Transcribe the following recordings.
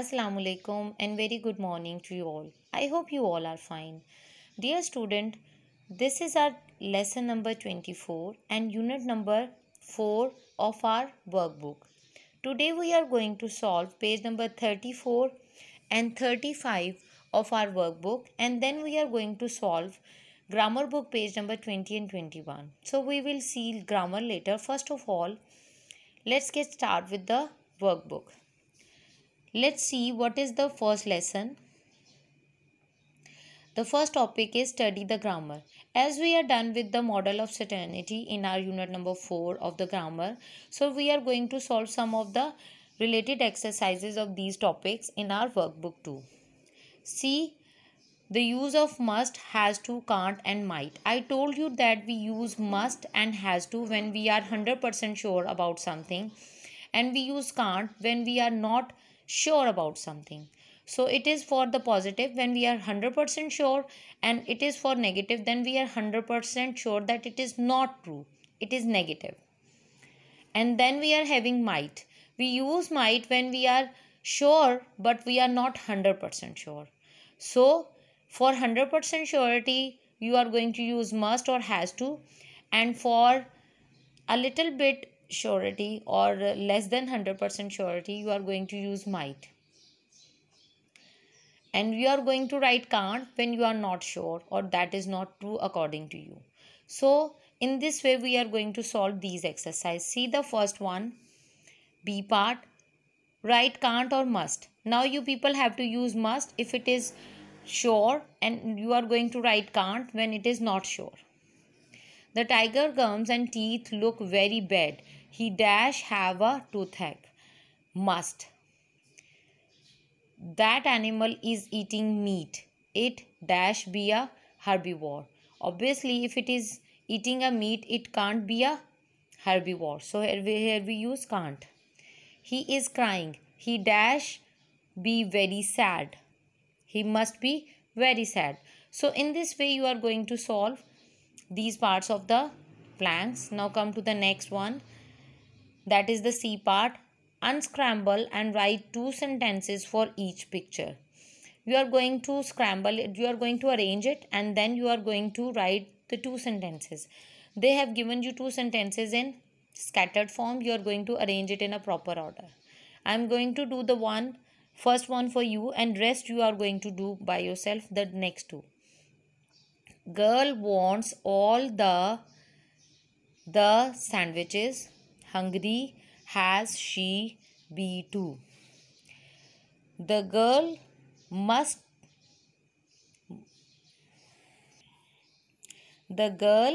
Assalamu alaikum and very good morning to you all. I hope you all are fine. Dear student, this is our lesson number 24 and unit number 4 of our workbook. Today we are going to solve page number 34 and 35 of our workbook and then we are going to solve grammar book page number 20 and 21. So we will see grammar later. First of all, let's get started with the workbook. Let's see what is the first lesson. The first topic is study the grammar. As we are done with the model of certainty in our unit number 4 of the grammar, so we are going to solve some of the related exercises of these topics in our workbook too. See the use of must, has to, can't and might. I told you that we use must and has to when we are 100% sure about something and we use can't when we are not sure about something so it is for the positive when we are 100% sure and it is for negative then we are 100% sure that it is not true it is negative and then we are having might we use might when we are sure but we are not 100% sure so for 100% surety you are going to use must or has to and for a little bit surety or less than 100% surety you are going to use might and you are going to write can't when you are not sure or that is not true according to you so in this way we are going to solve these exercises see the first one b part write can't or must now you people have to use must if it is sure and you are going to write can't when it is not sure the tiger gums and teeth look very bad he dash have a toothache must that animal is eating meat it dash be a herbivore obviously if it is eating a meat it can't be a herbivore so here we, here we use can't he is crying he dash be very sad he must be very sad so in this way you are going to solve these parts of the planks now come to the next one that is the C part, unscramble and write two sentences for each picture. You are going to scramble it, you are going to arrange it and then you are going to write the two sentences. They have given you two sentences in scattered form. You are going to arrange it in a proper order. I am going to do the one first one for you and rest you are going to do by yourself the next two. Girl wants all the the sandwiches hungry has she be too? The girl must The girl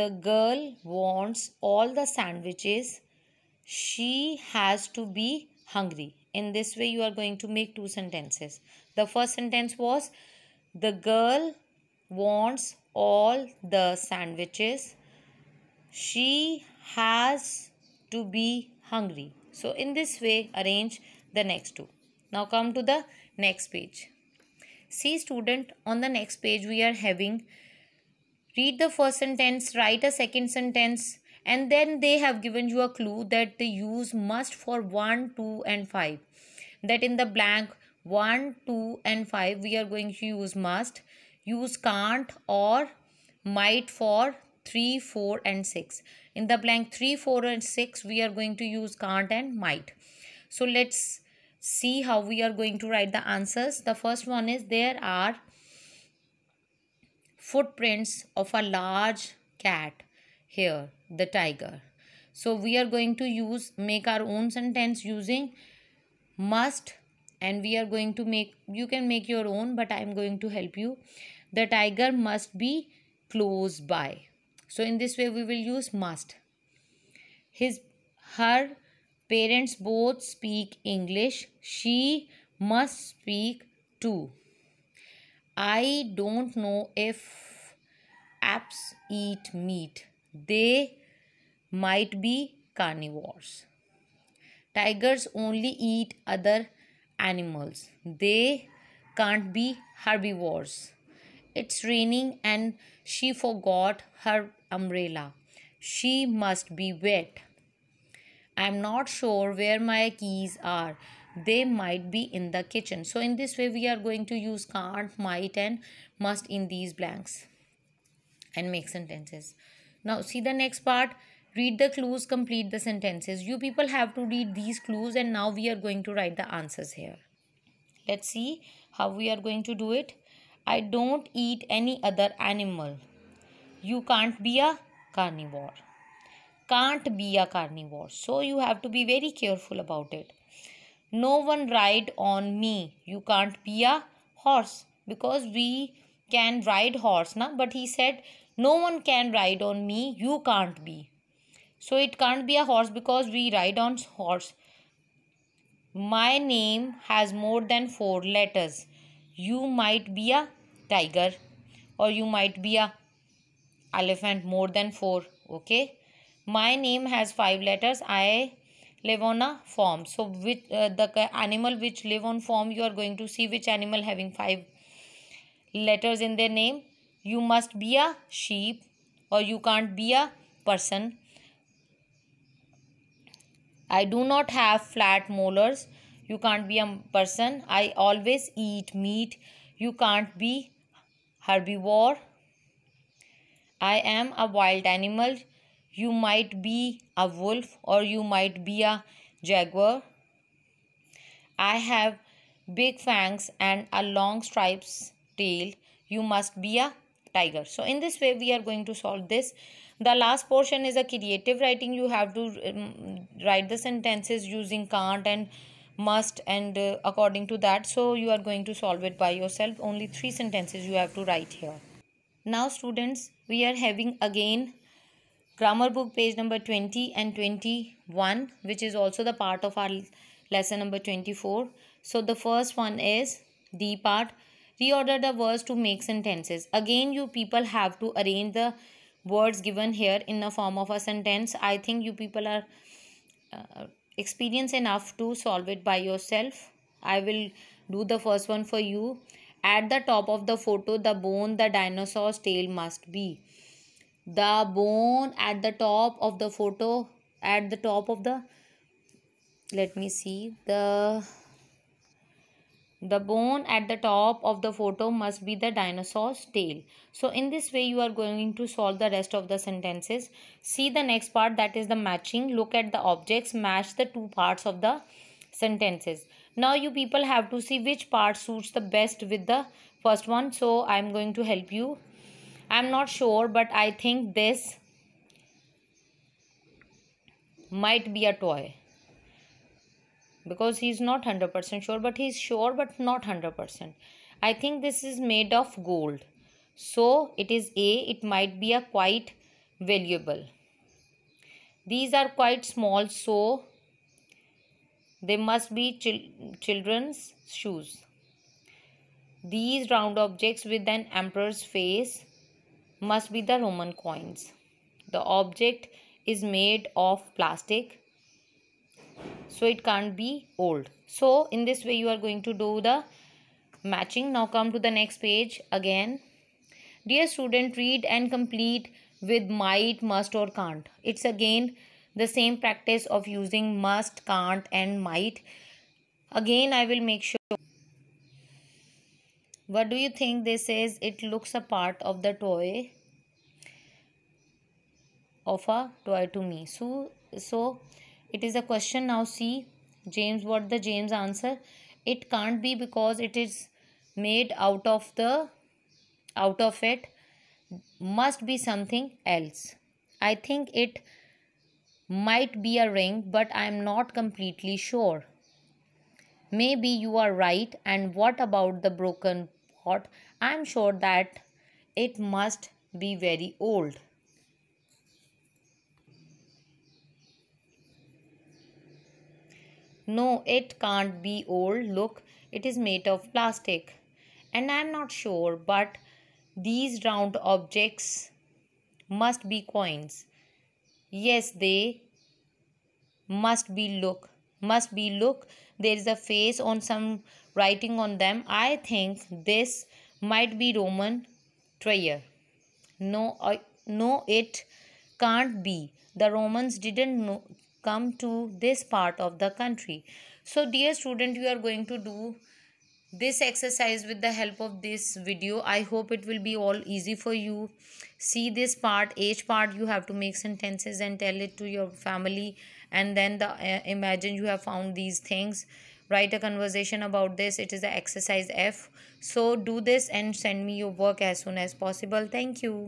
the girl wants all the sandwiches. She has to be hungry. In this way, you are going to make two sentences. The first sentence was, the girl wants all the sandwiches. She has to be hungry. So in this way arrange the next two. Now come to the next page. See student on the next page we are having read the first sentence, write a second sentence and then they have given you a clue that they use must for 1, 2 and 5. That in the blank 1, 2 and 5 we are going to use must, use can't or might for 3, 4 and 6. In the blank 3, 4 and 6 we are going to use can't and might. So let's see how we are going to write the answers. The first one is there are footprints of a large cat here the tiger. So we are going to use make our own sentence using must and we are going to make you can make your own but I am going to help you. The tiger must be close by. So in this way we will use must. His, her parents both speak English. She must speak too. I don't know if apes eat meat. They might be carnivores. Tigers only eat other animals. They can't be herbivores. It's raining and she forgot her umbrella. She must be wet. I'm not sure where my keys are. They might be in the kitchen. So in this way, we are going to use can't, might and must in these blanks and make sentences. Now see the next part. Read the clues, complete the sentences. You people have to read these clues and now we are going to write the answers here. Let's see how we are going to do it. I don't eat any other animal. You can't be a carnivore. Can't be a carnivore. So you have to be very careful about it. No one ride on me. You can't be a horse. Because we can ride horse. Na? But he said no one can ride on me. You can't be. So it can't be a horse because we ride on horse. My name has more than four letters. You might be a tiger or you might be a elephant more than four okay my name has five letters i live on a farm so which uh, the animal which live on farm you are going to see which animal having five letters in their name you must be a sheep or you can't be a person i do not have flat molars you can't be a person i always eat meat you can't be herbivore i am a wild animal you might be a wolf or you might be a jaguar i have big fangs and a long stripes tail you must be a tiger so in this way we are going to solve this the last portion is a creative writing you have to um, write the sentences using can't and must and uh, according to that so you are going to solve it by yourself only three sentences you have to write here now students we are having again grammar book page number 20 and 21 which is also the part of our lesson number 24 so the first one is the part reorder the words to make sentences again you people have to arrange the words given here in the form of a sentence i think you people are uh, experience enough to solve it by yourself. I will do the first one for you. At the top of the photo, the bone the dinosaur's tail must be. The bone at the top of the photo, at the top of the, let me see, the the bone at the top of the photo must be the dinosaur's tail. So in this way you are going to solve the rest of the sentences. See the next part that is the matching. Look at the objects. Match the two parts of the sentences. Now you people have to see which part suits the best with the first one. So I am going to help you. I am not sure but I think this might be a toy because he is not 100% sure but he is sure but not 100% i think this is made of gold so it is a it might be a quite valuable these are quite small so they must be chil children's shoes these round objects with an emperor's face must be the roman coins the object is made of plastic so it can't be old so in this way you are going to do the matching now come to the next page again dear student read and complete with might must or can't it's again the same practice of using must can't and might again i will make sure what do you think this is it looks a part of the toy of a toy to me so so it is a question now see james what the james answer it can't be because it is made out of the out of it must be something else i think it might be a ring but i am not completely sure maybe you are right and what about the broken pot i am sure that it must be very old No, it can't be old. Look, it is made of plastic. And I am not sure, but these round objects must be coins. Yes, they must be look. Must be look. There is a face on some writing on them. I think this might be Roman treasure. No, I, no, it can't be. The Romans didn't know, come to this part of the country. So dear student, you are going to do this exercise with the help of this video. I hope it will be all easy for you. See this part, each part you have to make sentences and tell it to your family and then the uh, imagine you have found these things write a conversation about this it is the exercise f so do this and send me your work as soon as possible thank you